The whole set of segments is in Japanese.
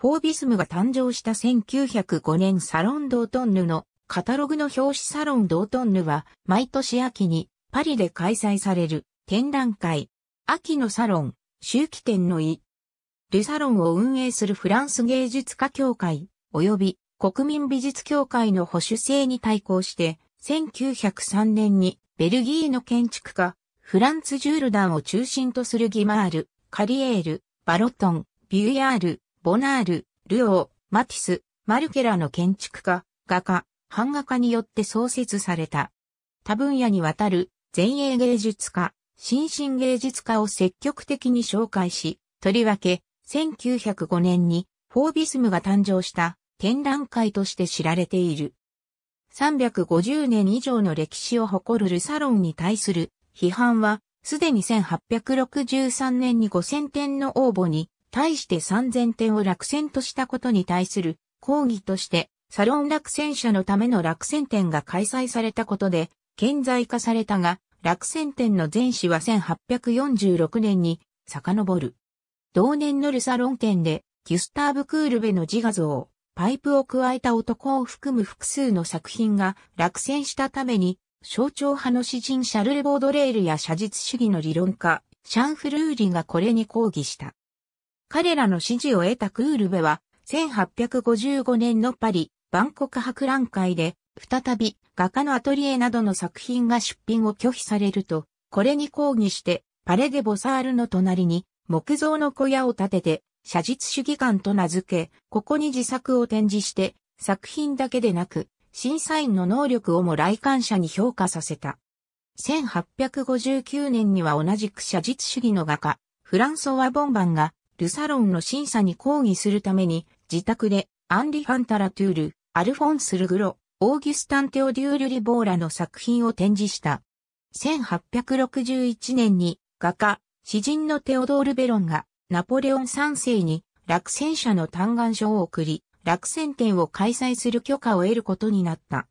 フォービスムが誕生した1905年サロン・ドートンヌのカタログの表紙サロン・ドートンヌは毎年秋にパリで開催される展覧会、秋のサロン、周期展のイ、ルサロンを運営するフランス芸術家協会及び国民美術協会の保守性に対抗して1903年にベルギーの建築家フランツ・ジュールダンを中心とするギマール、カリエール、バロトン、ビューヤール、ボナール、ルオー、マティス、マルケラの建築家、画家、版画家によって創設された。多分野にわたる前衛芸術家、新進芸術家を積極的に紹介し、とりわけ、1905年にフォービスムが誕生した展覧会として知られている。350年以上の歴史を誇るルサロンに対する批判は、すでに1863年に5000点の応募に対して3000点を落選としたことに対する抗議として、サロン落選者のための落選点が開催されたことで、顕在化されたが、落選点の前史は1846年に遡る。同年のルサロン展で、ギュスターブ・クールベの自画像、パイプを加えた男を含む複数の作品が落選したために、象徴派の詩人シャルレ・ボードレールや写実主義の理論家、シャンフルーリがこれに抗議した。彼らの支持を得たクールベは、1855年のパリ、万国博覧会で、再び画家のアトリエなどの作品が出品を拒否されると、これに抗議して、パレデ・ボサールの隣に木造の小屋を建てて、写実主義館と名付け、ここに自作を展示して、作品だけでなく、審査員の能力をも来館者に評価させた。1859年には同じく写実主義の画家、フランソワ・ボンバンがルサロンの審査に抗議するために、自宅でアンリ・ファンタラ・トゥール、アルフォンス・ルグロ、オーギュスタン・テオデュール・リボーラの作品を展示した。1861年に画家、詩人のテオドール・ベロンがナポレオン3世に落選者の嘆願書を送り、落選展を開催する許可を得ることになった。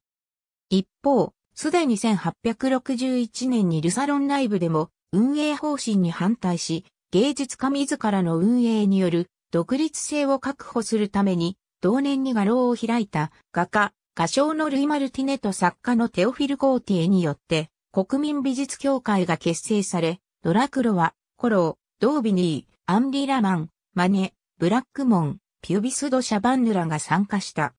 一方、すでに1861年にルサロン内部でも運営方針に反対し、芸術家自らの運営による独立性を確保するために、同年に画廊を開いた画家、画商のルイ・マルティネと作家のテオフィル・コーティエによって、国民美術協会が結成され、ドラクロは、コロー、ドービニー、アンリ・ラマン、マネ、ブラックモン、ピュビスド・シャバンヌらが参加した。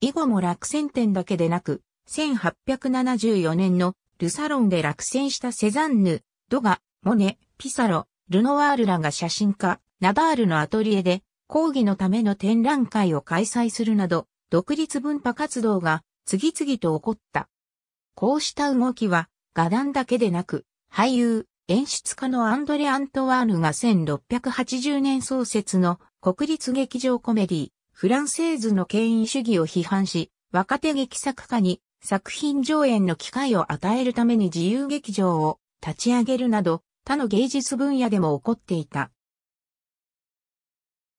以後も落選点だけでなく、1874年のルサロンで落選したセザンヌ、ドガ、モネ、ピサロ、ルノワールらが写真家、ナダールのアトリエで、講義のための展覧会を開催するなど、独立文化活動が次々と起こった。こうした動きは、画壇だけでなく、俳優、演出家のアンドレ・アントワーヌが1680年創設の国立劇場コメディ、フランセーズの権威主義を批判し、若手劇作家に作品上演の機会を与えるために自由劇場を立ち上げるなど、他の芸術分野でも起こっていた。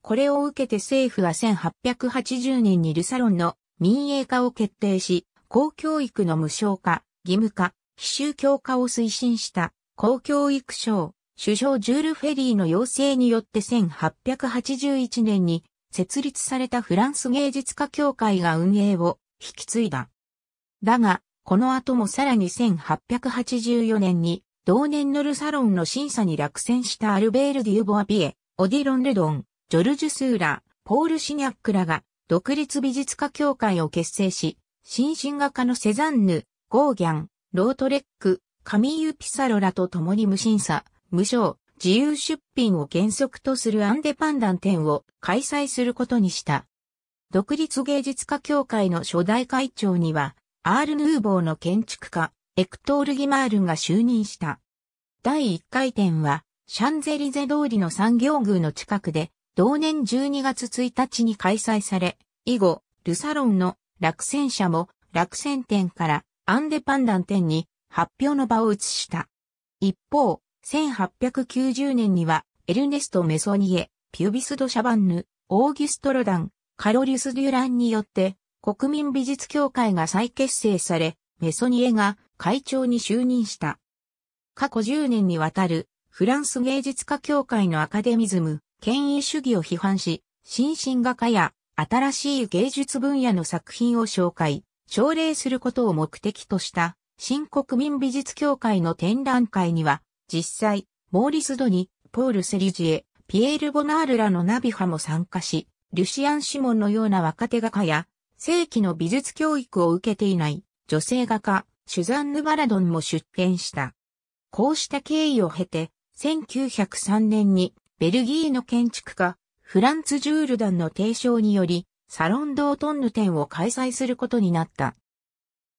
これを受けて政府は1880年にルサロンの民営化を決定し、公教育の無償化、義務化、非宗教化を推進した公教育省、首相ジュール・フェリーの要請によって1881年に設立されたフランス芸術家協会が運営を引き継いだ。だが、この後もさらに1884年に同年のルサロンの審査に落選したアルベール・デュー・ボアピエ、オディロン・ルドン、ジョルジュ・スーラ、ポール・シニャックらが独立美術家協会を結成し、新進画家のセザンヌ、ゴーギャン、ロートレック、カミーユ・ピサロらと共に無審査、無償、自由出品を原則とするアンデパンダン展を開催することにした。独立芸術家協会の初代会長には、アール・ヌーボーの建築家、エクトール・ギマールが就任した。第1回展は、シャンゼリゼ通りの産業宮の近くで、同年12月1日に開催され、以後、ルサロンの落選者も落選展からアンデパンダン店に発表の場を移した。一方、1890年にはエルネスト・メソニエ、ピュビス・ド・シャバンヌ、オーギュスト・ロダン、カロリュス・デュランによって国民美術協会が再結成され、メソニエが会長に就任した。過去10年にわたるフランス芸術家協会のアカデミズム、権威主義を批判し、新進画家や新しい芸術分野の作品を紹介、奨励することを目的とした新国民美術協会の展覧会には、実際、モーリス・ドニ、ポール・セリジエ、ピエール・ボナールらのナビ派も参加し、リュシアン・シモンのような若手画家や、正規の美術教育を受けていない女性画家、シュザンヌ・バラドンも出展した。こうした経緯を経て、1903年にベルギーの建築家、フランツ・ジュールダンの提唱により、サロン・ドートンヌ展を開催することになった。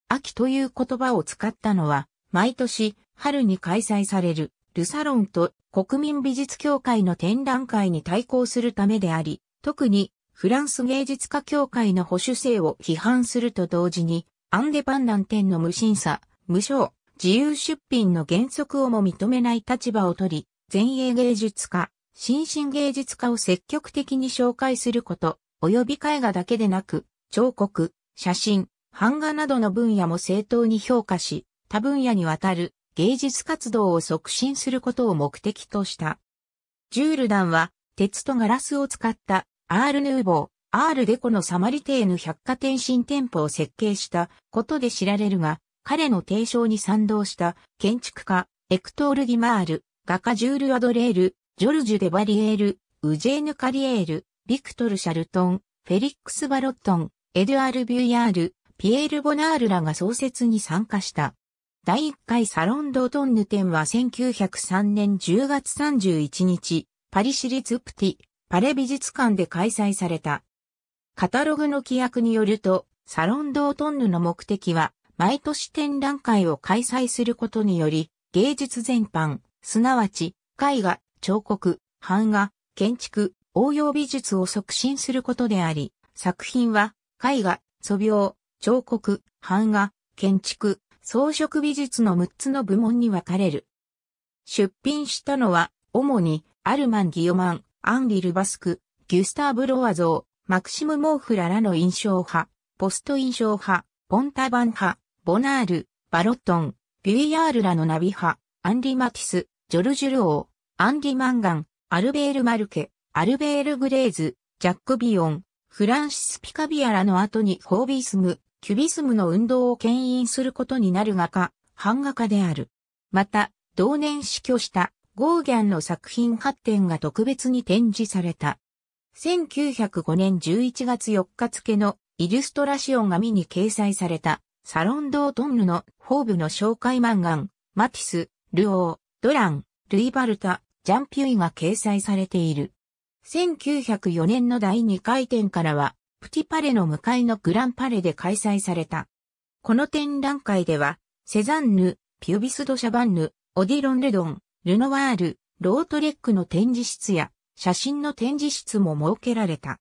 秋という言葉を使ったのは、毎年春に開催されるルサロンと国民美術協会の展覧会に対抗するためであり、特にフランス芸術家協会の保守性を批判すると同時に、アンデパンダン展の無審査、無償、自由出品の原則をも認めない立場を取り、前衛芸術家、新進芸術家を積極的に紹介すること、及び絵画だけでなく、彫刻、写真、版画などの分野も正当に評価し、他分野にわたる芸術活動を促進することを目的とした。ジュールダンは、鉄とガラスを使ったアール・ヌーボー、アール・デコのサマリテーヌ百貨店新店舗を設計したことで知られるが、彼の提唱に賛同した建築家、エクトール・ギマール、画家ジュール・アドレール、ジョルジュ・デ・バリエール、ウジェーヌ・カリエール、ビクトル・シャルトン、フェリックス・バロットン、エドゥアール・ビュイヤール、ピエール・ボナールらが創設に参加した。第1回サロン・ドートンヌ展は1903年10月31日、パリ市立プティ、パレ美術館で開催された。カタログの規約によると、サロン・ドトンヌの目的は、毎年展覧会を開催することにより、芸術全般、すなわち、絵画、彫刻、版画、建築、応用美術を促進することであり、作品は、絵画、素描、彫刻、版画、建築、装飾美術の6つの部門に分かれる。出品したのは、主に、アルマン・ギヨマン、アンリ・ルバスク、ギュスターブ・ロワゾー、マクシム・モーフラらの印象派、ポスト印象派、ポンタバン派、ボナール、バロットン、ビュイアールらのナビ派、アンリ・マティス、ジョルジュ・ルー、アンリ・マンガン、アルベール・マルケ、アルベール・グレーズ、ジャック・ビオン、フランシス・ピカビアらの後にフォービスム、キュビスムの運動を牽引することになる画家、版画家である。また、同年死去したゴーギャンの作品発展が特別に展示された。1905年11月4日付のイルストラシオンが見に掲載された。サロンドートンヌのホーブの紹介マンガン、マティス、ルオー、ドラン、ルイバルタ、ジャンピュイが掲載されている。1904年の第2回展からは、プティパレの向かいのグランパレで開催された。この展覧会では、セザンヌ、ピュビスド・シャバンヌ、オディロン・レドン、ルノワール、ロートレックの展示室や、写真の展示室も設けられた。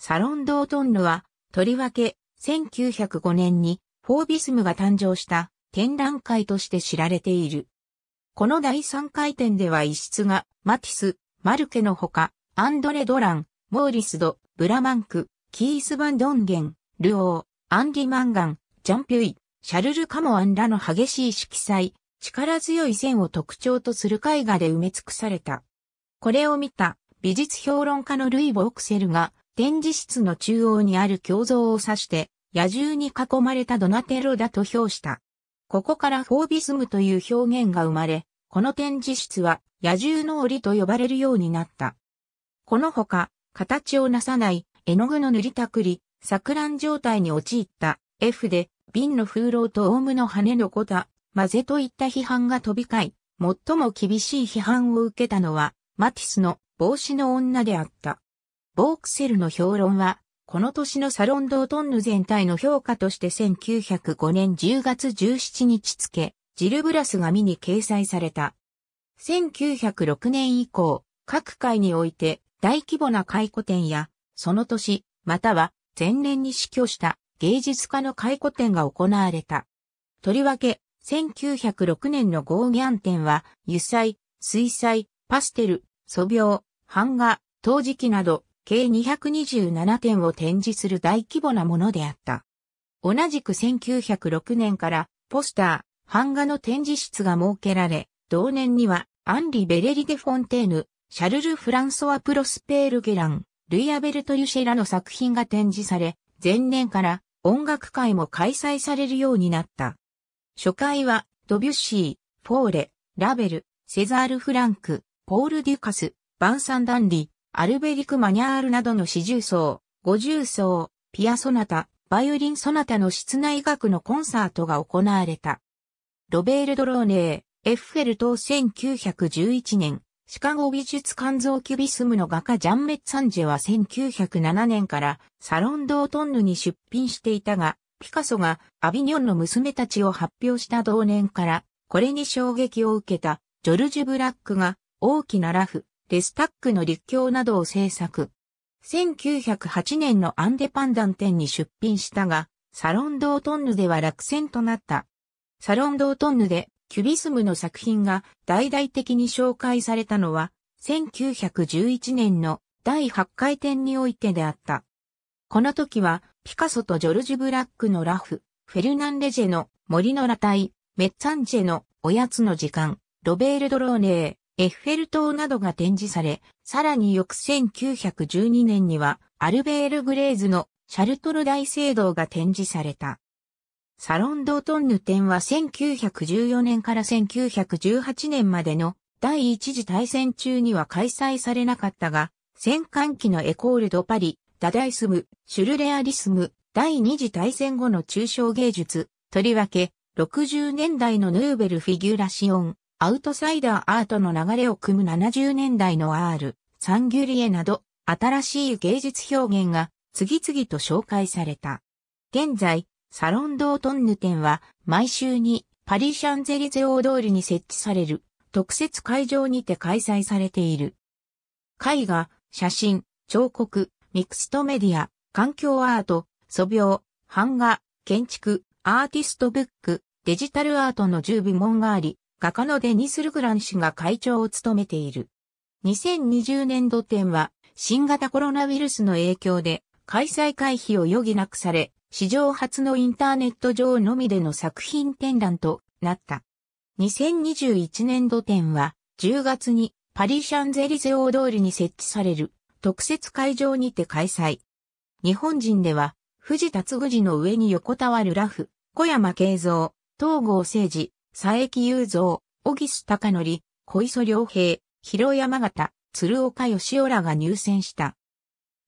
サロン・ドートンヌは、とりわけ、1905年にフォービスムが誕生した展覧会として知られている。この第3回展では一室がマティス、マルケのほか、アンドレ・ドラン、モーリスド、ブラマンク、キース・バンドンゲン、ルオー、アンディ・マンガン、ジャンピュイ、シャルル・カモアンらの激しい色彩、力強い線を特徴とする絵画で埋め尽くされた。これを見た美術評論家のルイ・ボクセルが展示室の中央にある胸像を指して野獣に囲まれたドナテロだと評した。ここからフォービスムという表現が生まれ、この展示室は野獣の檻と呼ばれるようになった。このほか、形をなさない絵の具の塗りたくり、錯乱状態に陥った F で瓶の風浪とオウムの羽のこタ、混ぜといった批判が飛び交い、最も厳しい批判を受けたのはマティスの帽子の女であった。ボークセルの評論はこの年のサロンドートンヌ全体の評価として1905年10月17日付、ジルブラスが見に掲載された。1906年以降、各界において大規模な回顧展や、その年、または前年に死去した芸術家の回顧展が行われた。とりわけ、1906年のゴーギャン展は、油彩、水彩、パステル、素描、版画、陶磁器など、計227点を展示する大規模なものであった。同じく1906年からポスター、版画の展示室が設けられ、同年にはアンリ・ベレリ・デ・フォンテーヌ、シャルル・フランソワ・プロスペール・ゲラン、ルイ・アベルト・ユシェラの作品が展示され、前年から音楽会も開催されるようになった。初回はドビュッシー、フォーレ、ラベル、セザール・フランク、ポール・デュカス、バンサン・ダンリ、アルベリク・マニャールなどの四重奏、五重奏、ピアソナタ、バイオリンソナタの室内楽のコンサートが行われた。ロベール・ドローネー、エッフェルと1911年、シカゴ美術館像キュビスムの画家ジャン・メッツサンジェは1907年からサロン・ドートンヌに出品していたが、ピカソがアビニョンの娘たちを発表した同年から、これに衝撃を受けたジョルジュ・ブラックが大きなラフ、レスタックの立教などを制作。1908年のアンデパンダン店に出品したが、サロンドートンヌでは落選となった。サロンドートンヌでキュビスムの作品が大々的に紹介されたのは、1911年の第8回展においてであった。この時は、ピカソとジョルジュ・ブラックのラフ、フェルナンレジェの森の裸体、メッツァンジェのおやつの時間、ロベール・ドローネー、エッフェル塔などが展示され、さらに翌1912年には、アルベール・グレーズのシャルトル大聖堂が展示された。サロン・ドートンヌ展は1914年から1918年までの第一次大戦中には開催されなかったが、戦艦機のエコール・ド・パリ、ダダイスム、シュルレアリスム、第二次大戦後の抽象芸術、とりわけ、60年代のヌーベル・フィギュラシオン、アウトサイダーアートの流れを組む70年代のアール、サンギュリエなど、新しい芸術表現が次々と紹介された。現在、サロンドートンヌ店は毎週にパリ・シャンゼリゼ大通りに設置される特設会場にて開催されている。絵画、写真、彫刻、ミクストメディア、環境アート、素描、版画、建築、アーティストブック、デジタルアートの10部門があり、画家のデニス・ルグラン氏が会長を務めている。2020年度展は、新型コロナウイルスの影響で、開催回避を余儀なくされ、史上初のインターネット上のみでの作品展覧となった。2021年度展は、10月にパリ・シャンゼリゼ大通りに設置される特設会場にて開催。日本人では、藤田嗣次の上に横たわるラフ、小山慶三、東郷誠治、佐伯雄三、小木須隆則、小磯良平、広山形、鶴岡義夫らが入選した。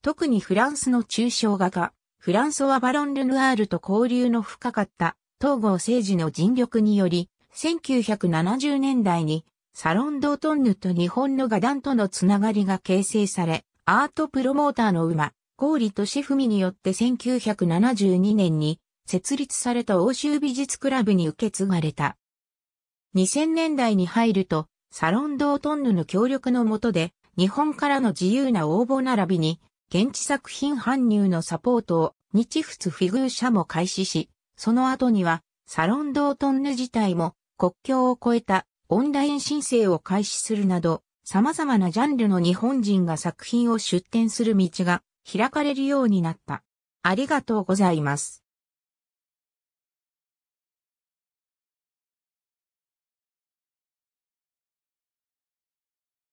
特にフランスの抽象画家、フランソワ・バロン・ルヌアールと交流の深かった東郷政治の尽力により、1970年代にサロン・ドートンヌと日本の画壇とのつながりが形成され、アートプロモーターの馬、郡利文によって1972年に設立された欧州美術クラブに受け継がれた。2000年代に入ると、サロンドートンヌの協力のもとで、日本からの自由な応募並びに、現地作品搬入のサポートを日仏フィグー社も開始し、その後には、サロンドートンヌ自体も国境を越えたオンライン申請を開始するなど、様々なジャンルの日本人が作品を出展する道が開かれるようになった。ありがとうございます。